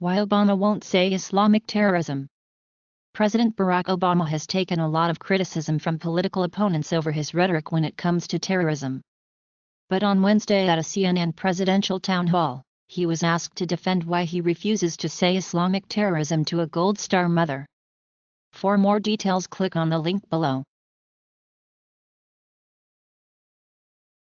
Why Obama won't say Islamic terrorism. President Barack Obama has taken a lot of criticism from political opponents over his rhetoric when it comes to terrorism. But on Wednesday at a CNN presidential town hall, he was asked to defend why he refuses to say Islamic terrorism to a Gold Star mother. For more details click on the link below.